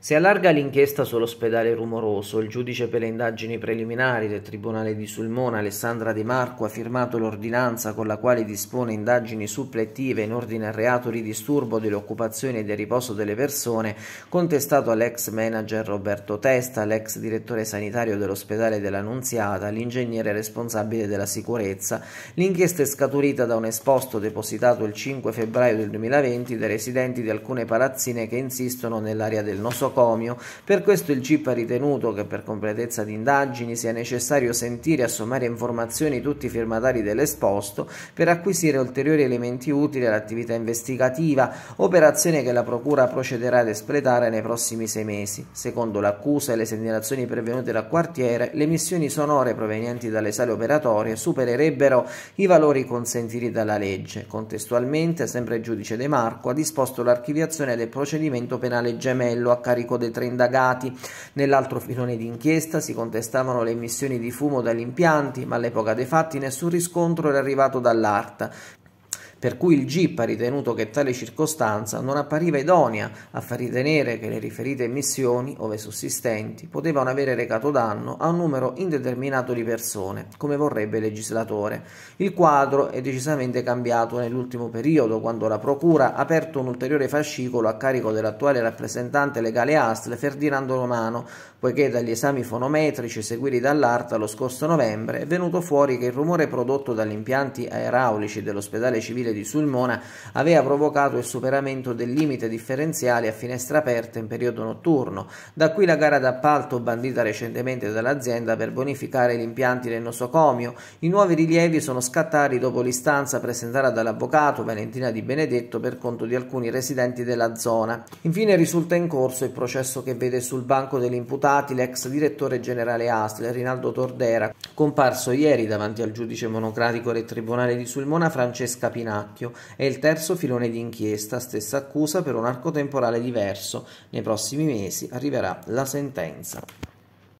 Si allarga l'inchiesta sull'ospedale rumoroso. Il giudice per le indagini preliminari del Tribunale di Sulmona, Alessandra De Marco, ha firmato l'ordinanza con la quale dispone indagini supplettive in ordine al reato di disturbo delle occupazioni e del riposo delle persone, contestato all'ex manager Roberto Testa, all'ex direttore sanitario dell'ospedale della Nunziata, all'ingegnere responsabile della sicurezza. L'inchiesta è scaturita da un esposto depositato il 5 febbraio del 2020 dai residenti di alcune palazzine che insistono nell'area del Nosocomio nosocomio. Per questo il GIP ha ritenuto che per completezza di indagini sia necessario sentire e sommare informazioni tutti i firmatari dell'esposto per acquisire ulteriori elementi utili all'attività investigativa, operazione che la Procura procederà ad espletare nei prossimi sei mesi. Secondo l'accusa e le segnalazioni pervenute dal quartiere, le emissioni sonore provenienti dalle sale operatorie supererebbero i valori consentiti dalla legge. Contestualmente, sempre il giudice De Marco ha disposto l'archiviazione del procedimento penale gemello a carico carico dei tre indagati. Nell'altro filone di inchiesta si contestavano le emissioni di fumo dagli impianti, ma all'epoca dei fatti nessun riscontro era arrivato dall'ARTA per cui il GIP ha ritenuto che tale circostanza non appariva idonea a far ritenere che le riferite emissioni, ove sussistenti, potevano avere recato danno a un numero indeterminato di persone, come vorrebbe il legislatore. Il quadro è decisamente cambiato nell'ultimo periodo, quando la Procura ha aperto un ulteriore fascicolo a carico dell'attuale rappresentante legale ASL Ferdinando Romano, poiché dagli esami fonometrici eseguiti dall'ARTA lo scorso novembre è venuto fuori che il rumore prodotto dagli impianti aeraulici dell'ospedale civile mobile di Sulmona aveva provocato il superamento del limite differenziale a finestra aperta in periodo notturno. Da qui la gara d'appalto bandita recentemente dall'azienda per bonificare gli impianti del nosocomio. I nuovi rilievi sono scattati dopo l'istanza presentata dall'avvocato Valentina Di Benedetto per conto di alcuni residenti della zona. Infine risulta in corso il processo che vede sul banco degli imputati l'ex direttore generale ASL Rinaldo Tordera, Comparso ieri davanti al giudice monocratico del Tribunale di Sulmona Francesca Pinacchio è il terzo filone di inchiesta, stessa accusa per un arco temporale diverso. Nei prossimi mesi arriverà la sentenza.